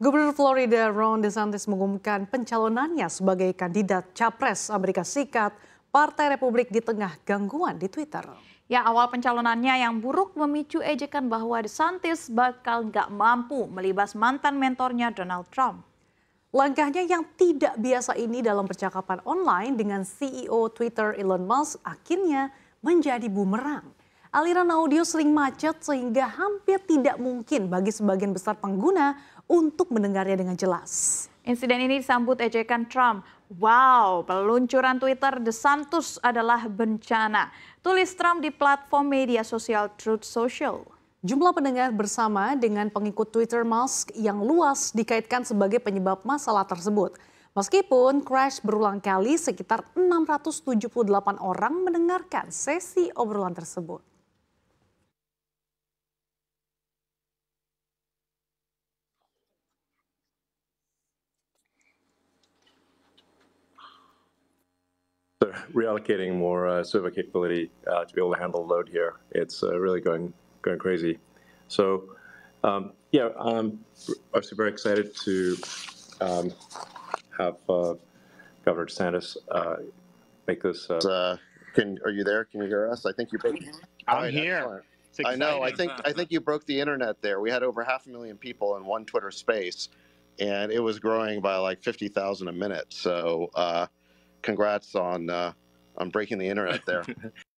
Gubernur Florida Ron DeSantis mengumumkan pencalonannya sebagai kandidat capres Amerika Serikat Partai Republik di tengah gangguan di Twitter. Ya awal pencalonannya yang buruk memicu ejekan bahwa DeSantis bakal nggak mampu melibas mantan mentornya Donald Trump. Langkahnya yang tidak biasa ini dalam percakapan online dengan CEO Twitter Elon Musk akhirnya menjadi bumerang aliran audio sering macet sehingga hampir tidak mungkin bagi sebagian besar pengguna untuk mendengarnya dengan jelas. Insiden ini disambut ejekan Trump. Wow, peluncuran Twitter DeSantis adalah bencana. Tulis Trump di platform media sosial Truth Social. Jumlah pendengar bersama dengan pengikut Twitter Musk yang luas dikaitkan sebagai penyebab masalah tersebut. Meskipun crash berulang kali sekitar 678 orang mendengarkan sesi obrolan tersebut. So reallocating more uh, server capability uh, to be able to handle load here. It's uh, really going going crazy. So um, yeah, I'm obviously very excited to um, have uh, Governor DeSantis uh, make this. Uh, can are you there? Can you hear us? I think you. Broke... I'm right, here. I know. I think I think you broke the internet there. We had over half a million people in one Twitter space, and it was growing by like fifty thousand a minute. So congrats on uh, on breaking the internet there.